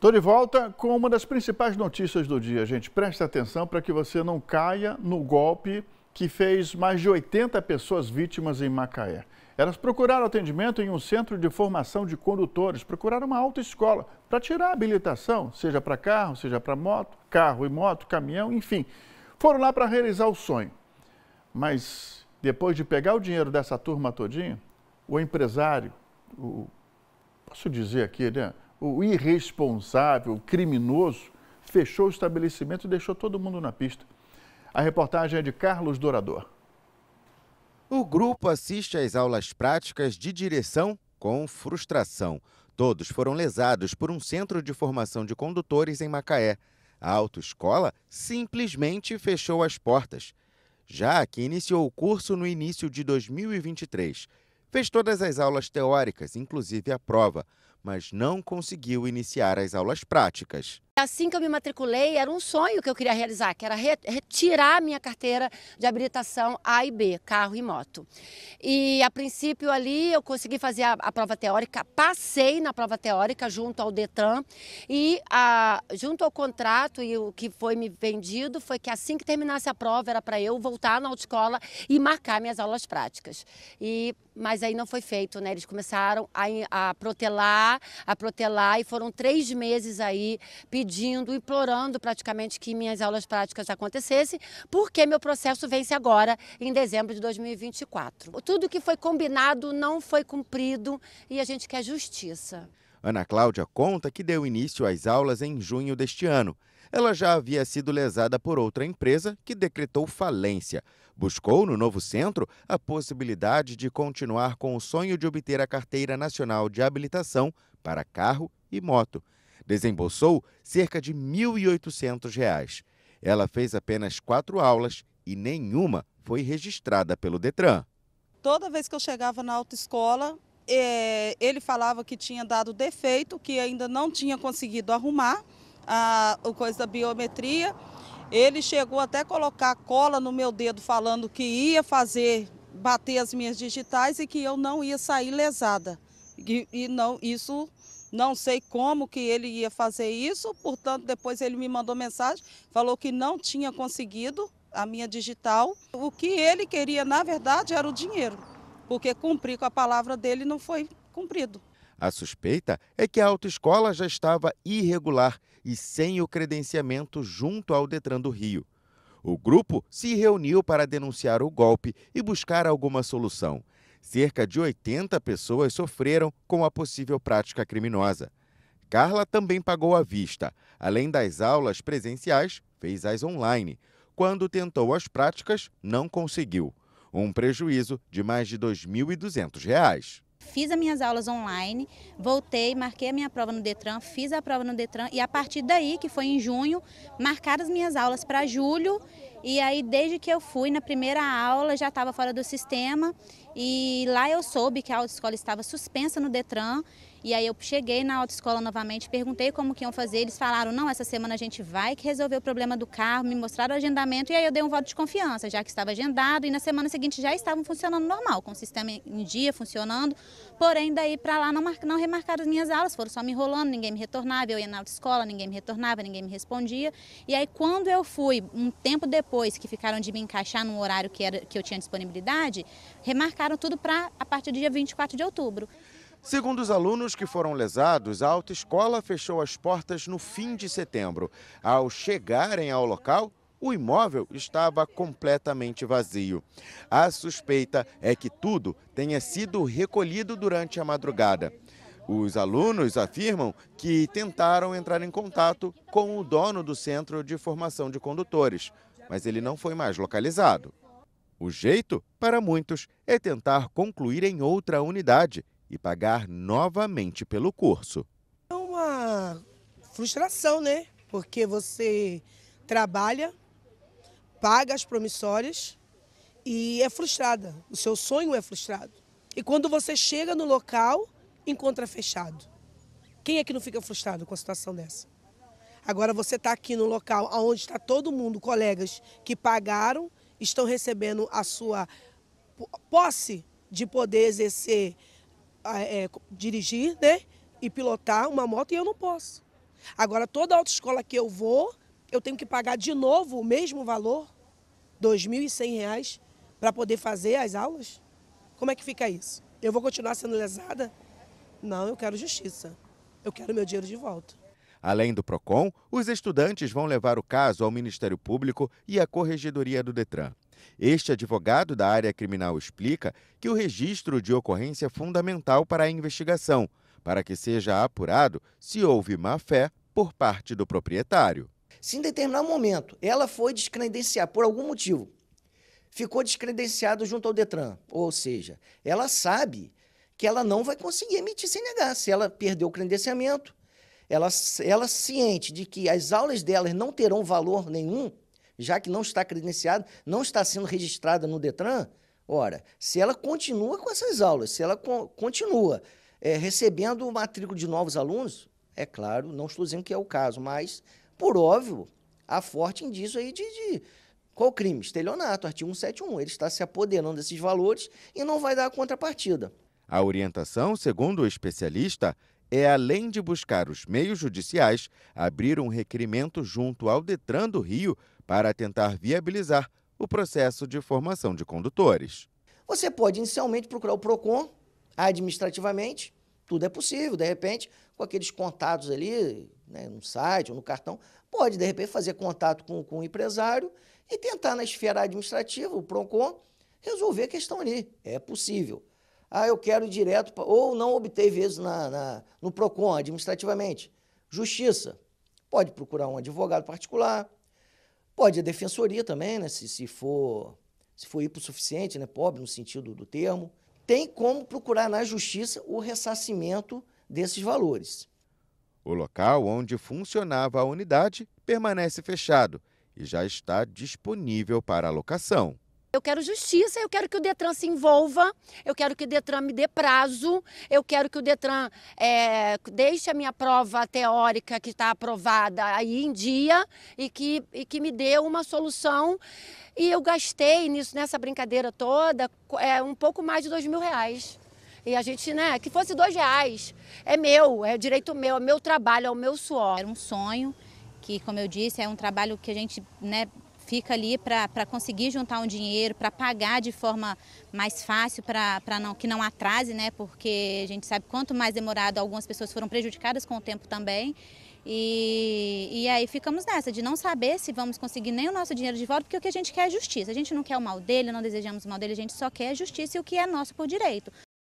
Estou de volta com uma das principais notícias do dia, gente. Preste atenção para que você não caia no golpe que fez mais de 80 pessoas vítimas em Macaé. Elas procuraram atendimento em um centro de formação de condutores, procuraram uma autoescola para tirar a habilitação, seja para carro, seja para moto, carro e moto, caminhão, enfim. Foram lá para realizar o sonho. Mas depois de pegar o dinheiro dessa turma todinha, o empresário, o, posso dizer aqui, né? o irresponsável, o criminoso, fechou o estabelecimento e deixou todo mundo na pista. A reportagem é de Carlos Dourador. O grupo assiste às aulas práticas de direção com frustração. Todos foram lesados por um centro de formação de condutores em Macaé. A autoescola simplesmente fechou as portas. Já que iniciou o curso no início de 2023, fez todas as aulas teóricas, inclusive a prova mas não conseguiu iniciar as aulas práticas. Assim que eu me matriculei, era um sonho que eu queria realizar, que era re retirar minha carteira de habilitação A e B, carro e moto. E a princípio ali eu consegui fazer a, a prova teórica, passei na prova teórica junto ao Detran e a, junto ao contrato e o que foi me vendido foi que assim que terminasse a prova era para eu voltar na autoescola e marcar minhas aulas práticas. E mas aí não foi feito, né? Eles começaram a, a protelar, a protelar e foram três meses aí pedindo pedindo, implorando praticamente que minhas aulas práticas acontecessem, porque meu processo vence agora, em dezembro de 2024. Tudo que foi combinado não foi cumprido e a gente quer justiça. Ana Cláudia conta que deu início às aulas em junho deste ano. Ela já havia sido lesada por outra empresa que decretou falência. Buscou no novo centro a possibilidade de continuar com o sonho de obter a carteira nacional de habilitação para carro e moto. Desembolsou cerca de R$ 1.800. Ela fez apenas quatro aulas e nenhuma foi registrada pelo Detran. Toda vez que eu chegava na autoescola, eh, ele falava que tinha dado defeito, que ainda não tinha conseguido arrumar a, a coisa da biometria. Ele chegou até colocar cola no meu dedo falando que ia fazer bater as minhas digitais e que eu não ia sair lesada. E, e não, isso não sei como que ele ia fazer isso, portanto, depois ele me mandou mensagem, falou que não tinha conseguido a minha digital. O que ele queria, na verdade, era o dinheiro, porque cumprir com a palavra dele não foi cumprido. A suspeita é que a autoescola já estava irregular e sem o credenciamento junto ao Detran do Rio. O grupo se reuniu para denunciar o golpe e buscar alguma solução cerca de 80 pessoas sofreram com a possível prática criminosa. Carla também pagou à vista. Além das aulas presenciais, fez as online. Quando tentou as práticas, não conseguiu. Um prejuízo de mais de R$ 2.200. Fiz as minhas aulas online, voltei, marquei a minha prova no Detran, fiz a prova no Detran e a partir daí, que foi em junho, marcaram as minhas aulas para julho e aí desde que eu fui na primeira aula já estava fora do sistema e lá eu soube que a autoescola estava suspensa no Detran e aí eu cheguei na autoescola novamente, perguntei como que iam fazer, eles falaram, não, essa semana a gente vai que resolver o problema do carro, me mostraram o agendamento e aí eu dei um voto de confiança, já que estava agendado e na semana seguinte já estavam funcionando normal, com o sistema em dia funcionando, porém daí para lá não, não remarcaram as minhas aulas, foram só me enrolando, ninguém me retornava, eu ia na autoescola, ninguém me retornava, ninguém me respondia. E aí quando eu fui, um tempo depois que ficaram de me encaixar num horário que, era, que eu tinha disponibilidade, remarcaram tudo para a partir do dia 24 de outubro. Segundo os alunos que foram lesados, a autoescola fechou as portas no fim de setembro. Ao chegarem ao local, o imóvel estava completamente vazio. A suspeita é que tudo tenha sido recolhido durante a madrugada. Os alunos afirmam que tentaram entrar em contato com o dono do centro de formação de condutores, mas ele não foi mais localizado. O jeito, para muitos, é tentar concluir em outra unidade e pagar novamente pelo curso. É uma frustração, né? Porque você trabalha, paga as promissórias e é frustrada. O seu sonho é frustrado. E quando você chega no local, encontra fechado. Quem é que não fica frustrado com a situação dessa? Agora você está aqui no local onde está todo mundo, colegas que pagaram, estão recebendo a sua posse de poder exercer é, dirigir né, e pilotar uma moto e eu não posso. Agora, toda autoescola que eu vou, eu tenho que pagar de novo o mesmo valor, R$ 2.100, para poder fazer as aulas? Como é que fica isso? Eu vou continuar sendo lesada? Não, eu quero justiça. Eu quero meu dinheiro de volta. Além do PROCON, os estudantes vão levar o caso ao Ministério Público e à Corregedoria do Detran. Este advogado da área criminal explica que o registro de ocorrência é fundamental para a investigação, para que seja apurado se houve má-fé por parte do proprietário. Se em determinado momento ela foi descredenciada por algum motivo, ficou descredenciada junto ao Detran, ou seja, ela sabe que ela não vai conseguir emitir CNH se ela perdeu o credenciamento. Ela, ela ciente de que as aulas delas não terão valor nenhum, já que não está credenciada, não está sendo registrada no Detran, ora, se ela continua com essas aulas, se ela co continua é, recebendo matrícula de novos alunos, é claro, não estou dizendo que é o caso, mas, por óbvio, há forte indício aí de, de qual crime? Estelionato, artigo 171. Ele está se apoderando desses valores e não vai dar a contrapartida. A orientação, segundo o especialista, é além de buscar os meios judiciais, abrir um requerimento junto ao Detran do Rio para tentar viabilizar o processo de formação de condutores. Você pode inicialmente procurar o PROCON administrativamente, tudo é possível, de repente, com aqueles contatos ali, né, no site ou no cartão, pode, de repente, fazer contato com, com o empresário e tentar, na esfera administrativa, o PROCON, resolver a questão ali. É possível. Ah, eu quero ir direto, pra... ou não obteve vezes na, na, no PROCON administrativamente. Justiça. Pode procurar um advogado particular, Pode a é defensoria também, né? Se, se for se for hipossuficiente, né? Pobre no sentido do termo. Tem como procurar na justiça o ressarcimento desses valores. O local onde funcionava a unidade permanece fechado e já está disponível para alocação. Eu quero justiça, eu quero que o Detran se envolva, eu quero que o Detran me dê prazo, eu quero que o Detran é, deixe a minha prova teórica que está aprovada aí em dia e que, e que me dê uma solução. E eu gastei nisso, nessa brincadeira toda, é, um pouco mais de dois mil reais. E a gente, né, que fosse dois reais. É meu, é direito meu, é meu trabalho, é o meu suor. Era um sonho que, como eu disse, é um trabalho que a gente, né, fica ali para conseguir juntar um dinheiro, para pagar de forma mais fácil, para não, que não atrase, né? Porque a gente sabe quanto mais demorado, algumas pessoas foram prejudicadas com o tempo também. E, e, aí ficamos nessa, de não saber se vamos conseguir nem o nosso dinheiro de volta, porque o que a gente quer é justiça. A gente não quer o mal dele, não desejamos o mal dele, a gente só quer justiça e o que é nosso por direito.